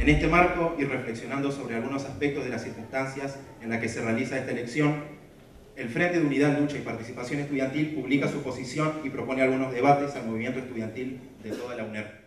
En este marco y reflexionando sobre algunos aspectos de las circunstancias en las que se realiza esta elección, el Frente de Unidad, Lucha y Participación Estudiantil publica su posición y propone algunos debates al movimiento estudiantil de toda la UNER.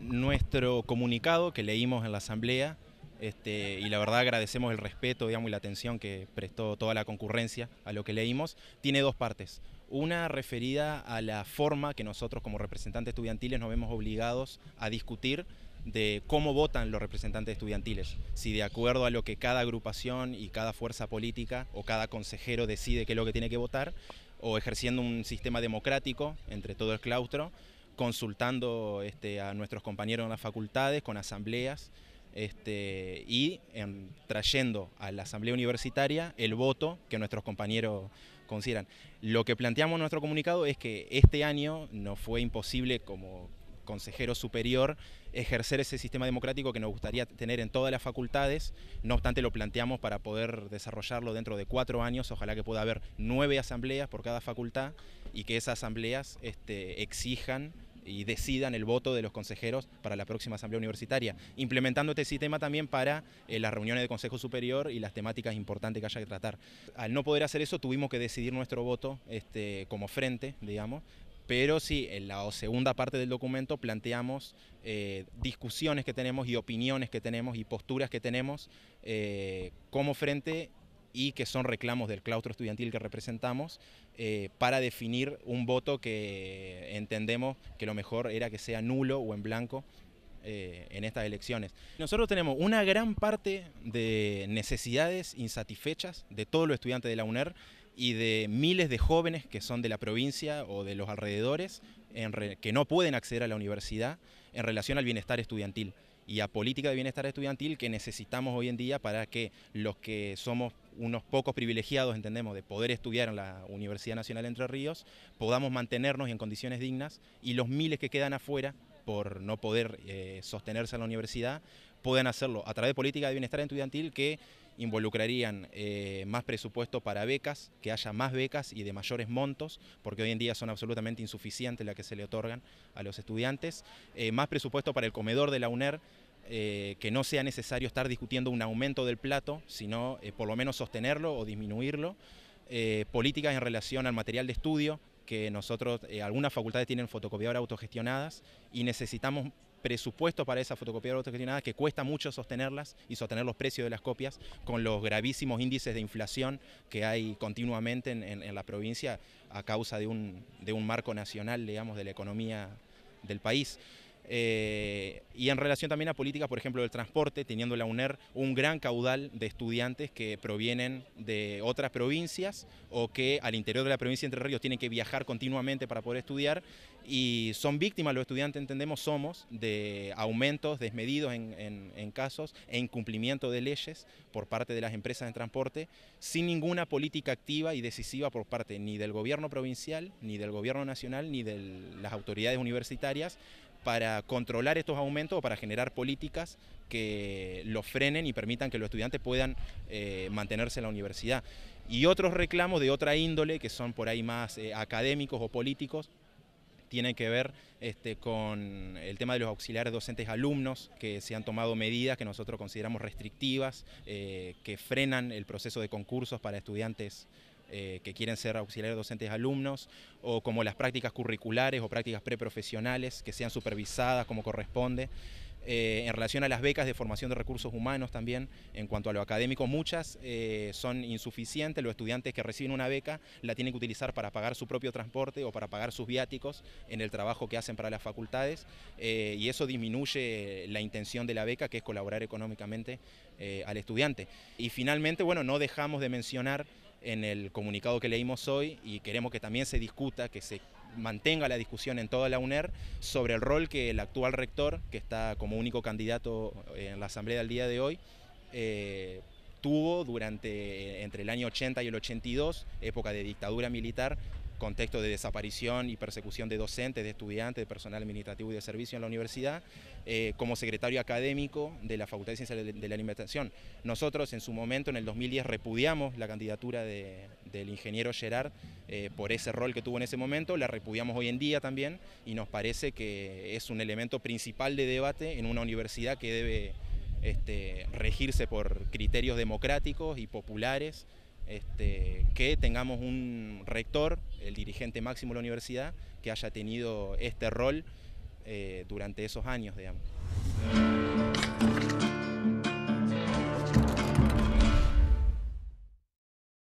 Nuestro comunicado que leímos en la asamblea, este, y la verdad agradecemos el respeto digamos, y la atención que prestó toda la concurrencia a lo que leímos, tiene dos partes. Una referida a la forma que nosotros como representantes estudiantiles nos vemos obligados a discutir de cómo votan los representantes estudiantiles, si de acuerdo a lo que cada agrupación y cada fuerza política o cada consejero decide qué es lo que tiene que votar, o ejerciendo un sistema democrático entre todo el claustro, consultando este, a nuestros compañeros en las facultades, con asambleas, este, y trayendo a la asamblea universitaria el voto que nuestros compañeros consideran. Lo que planteamos en nuestro comunicado es que este año no fue imposible como consejero superior, ejercer ese sistema democrático que nos gustaría tener en todas las facultades. No obstante, lo planteamos para poder desarrollarlo dentro de cuatro años. Ojalá que pueda haber nueve asambleas por cada facultad y que esas asambleas este, exijan y decidan el voto de los consejeros para la próxima asamblea universitaria, implementando este sistema también para eh, las reuniones de Consejo Superior y las temáticas importantes que haya que tratar. Al no poder hacer eso, tuvimos que decidir nuestro voto este, como frente, digamos, pero sí, en la segunda parte del documento planteamos eh, discusiones que tenemos y opiniones que tenemos y posturas que tenemos eh, como frente y que son reclamos del claustro estudiantil que representamos eh, para definir un voto que entendemos que lo mejor era que sea nulo o en blanco en estas elecciones. Nosotros tenemos una gran parte de necesidades insatisfechas de todos los estudiantes de la UNER y de miles de jóvenes que son de la provincia o de los alrededores que no pueden acceder a la universidad en relación al bienestar estudiantil y a política de bienestar estudiantil que necesitamos hoy en día para que los que somos unos pocos privilegiados, entendemos, de poder estudiar en la Universidad Nacional de Entre Ríos, podamos mantenernos en condiciones dignas y los miles que quedan afuera por no poder eh, sostenerse en la universidad puedan hacerlo a través de política de bienestar estudiantil que involucrarían eh, más presupuesto para becas, que haya más becas y de mayores montos, porque hoy en día son absolutamente insuficientes las que se le otorgan a los estudiantes, eh, más presupuesto para el comedor de la UNER, eh, que no sea necesario estar discutiendo un aumento del plato, sino por lo menos sostenerlo o disminuirlo, políticas en relación al material de estudio, que nosotros, algunas facultades tienen fotocopiadoras autogestionadas y necesitamos presupuesto para esas fotocopiadoras autogestionadas que cuesta mucho sostenerlas y sostener los precios de las copias con los gravísimos índices de inflación que hay continuamente en, la provincia a causa de un, marco nacional, digamos, de la economía del país. Eh, y en relación también a políticas, por ejemplo, del transporte, teniendo la UNER un gran caudal de estudiantes que provienen de otras provincias o que al interior de la provincia de Entre Ríos tienen que viajar continuamente para poder estudiar y son víctimas, los estudiantes entendemos, somos de aumentos desmedidos en, en casos e incumplimiento de leyes por parte de las empresas de transporte sin ninguna política activa y decisiva por parte ni del gobierno provincial, ni del gobierno nacional, ni de las autoridades universitarias para controlar estos aumentos o para generar políticas que los frenen y permitan que los estudiantes puedan eh, mantenerse en la universidad. Y otros reclamos de otra índole, que son por ahí más eh, académicos o políticos, tienen que ver este, con el tema de los auxiliares docentes alumnos, que se han tomado medidas que nosotros consideramos restrictivas, eh, que frenan el proceso de concursos para estudiantes eh, que quieren ser auxiliares docentes alumnos, o como las prácticas curriculares o prácticas preprofesionales que sean supervisadas como corresponde. Eh, en relación a las becas de formación de recursos humanos también, en cuanto a lo académico, muchas eh, son insuficientes. Los estudiantes que reciben una beca la tienen que utilizar para pagar su propio transporte o para pagar sus viáticos en el trabajo que hacen para las facultades y eso disminuye la intención de la beca, que es colaborar económicamente al estudiante. Y finalmente, bueno, no dejamos de mencionar en el comunicado que leímos hoy y queremos que también se discuta, que se mantenga la discusión en toda la UNER sobre el rol que el actual rector, que está como único candidato en la asamblea del día de hoy, eh, tuvo durante eh, entre el año 80 y el 82, época de dictadura militar, contexto de desaparición y persecución de docentes, de estudiantes, de personal administrativo y de servicio en la universidad, eh, como secretario académico de la Facultad de Ciencias de la Alimentación. Nosotros en su momento, en el 2010, repudiamos la candidatura del ingeniero Gerard eh, por ese rol que tuvo en ese momento, la repudiamos hoy en día también y nos parece que es un elemento principal de debate en una universidad que debe este, regirse por criterios democráticos y populares este, que tengamos un rector, el dirigente máximo de la universidad, que haya tenido este rol eh, durante esos años, digamos.